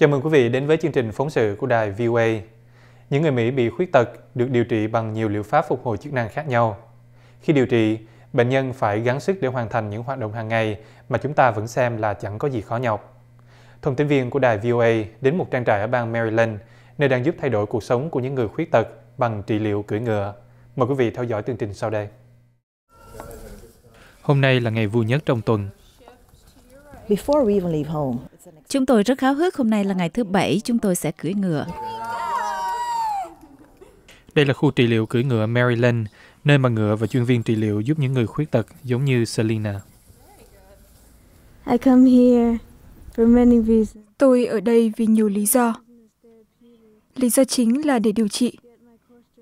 Chào mừng quý vị đến với chương trình phóng sự của đài VOA. Những người Mỹ bị khuyết tật được điều trị bằng nhiều liệu pháp phục hồi chức năng khác nhau. Khi điều trị, bệnh nhân phải gắng sức để hoàn thành những hoạt động hàng ngày mà chúng ta vẫn xem là chẳng có gì khó nhọc. Thông tin viên của đài VOA đến một trang trại ở bang Maryland, nơi đang giúp thay đổi cuộc sống của những người khuyết tật bằng trị liệu cưỡi ngựa. Mời quý vị theo dõi chương trình sau đây. Hôm nay là ngày vui nhất trong tuần, Chúng tôi rất háo hức, hôm nay là ngày thứ Bảy, chúng tôi sẽ cưỡi ngựa. Đây là khu trị liệu cưỡi ngựa Maryland, nơi mà ngựa và chuyên viên trị liệu giúp những người khuyết tật giống như Selena. I come here for many reasons. Tôi ở đây vì nhiều lý do. Lý do chính là để điều trị,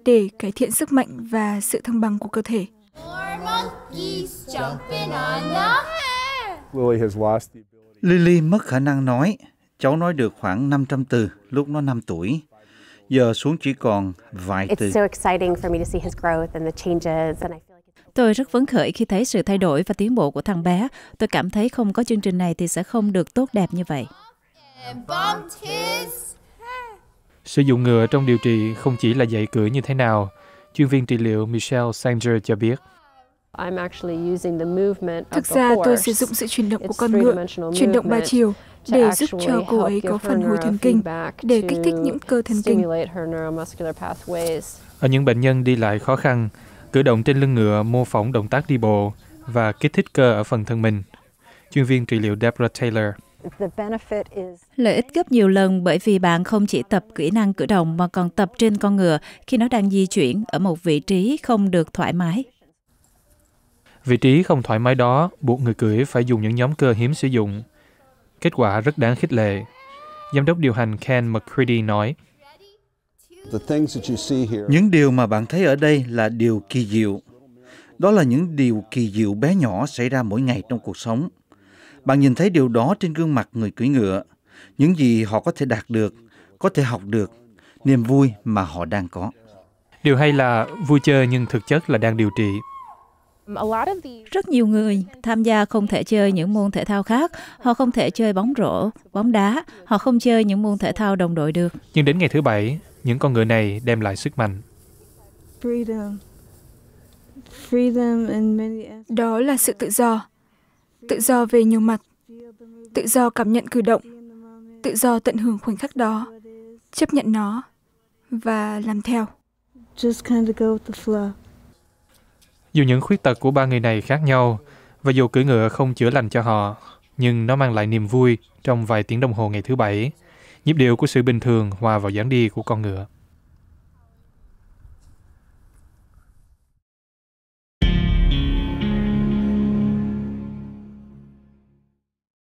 để cải thiện sức mạnh và sự thăng bằng của cơ thể. More monkeys jumping on the Lily mất khả năng nói. Cháu nói được khoảng 500 từ lúc nó 5 tuổi. Giờ xuống chỉ còn vài từ. Tôi rất phấn khởi khi thấy sự thay đổi và tiến bộ của thằng bé. Tôi cảm thấy không có chương trình này thì sẽ không được tốt đẹp như vậy. Sử dụng ngựa trong điều trị không chỉ là dạy cửa như thế nào. Chuyên viên trị liệu Michelle Sanger cho biết. Thực ra tôi sử dụng sự chuyển động của con ngựa, chuyển động ba chiều, để giúp cho cô ấy có phản hồi thần kinh, để kích thích những cơ thần kinh. Ở những bệnh nhân đi lại khó khăn, cử động trên lưng ngựa mô phỏng động tác đi bộ và kích thích cơ ở phần thân mình. Chuyên viên trị liệu Deborah Taylor Lợi ích gấp nhiều lần bởi vì bạn không chỉ tập kỹ năng cử động mà còn tập trên con ngựa khi nó đang di chuyển ở một vị trí không được thoải mái. Vị trí không thoải mái đó buộc người cưỡi phải dùng những nhóm cơ hiếm sử dụng. Kết quả rất đáng khích lệ. Giám đốc điều hành Ken McCready nói, Những điều mà bạn thấy ở đây là điều kỳ diệu. Đó là những điều kỳ diệu bé nhỏ xảy ra mỗi ngày trong cuộc sống. Bạn nhìn thấy điều đó trên gương mặt người cưỡi ngựa. Những gì họ có thể đạt được, có thể học được, niềm vui mà họ đang có. Điều hay là vui chơi nhưng thực chất là đang điều trị. Rất nhiều người tham gia không thể chơi những môn thể thao khác, họ không thể chơi bóng rổ, bóng đá, họ không chơi những môn thể thao đồng đội được. Nhưng đến ngày thứ bảy, những con người này đem lại sức mạnh. Đó là sự tự do, tự do về nhiều mặt, tự do cảm nhận cử động, tự do tận hưởng khoảnh khắc đó, chấp nhận nó và làm theo. Just kind of go with the flow. Dù những khuyết tật của ba người này khác nhau và dù cưỡi ngựa không chữa lành cho họ, nhưng nó mang lại niềm vui trong vài tiếng đồng hồ ngày thứ bảy. Nhịp điệu của sự bình thường hòa vào dáng đi của con ngựa.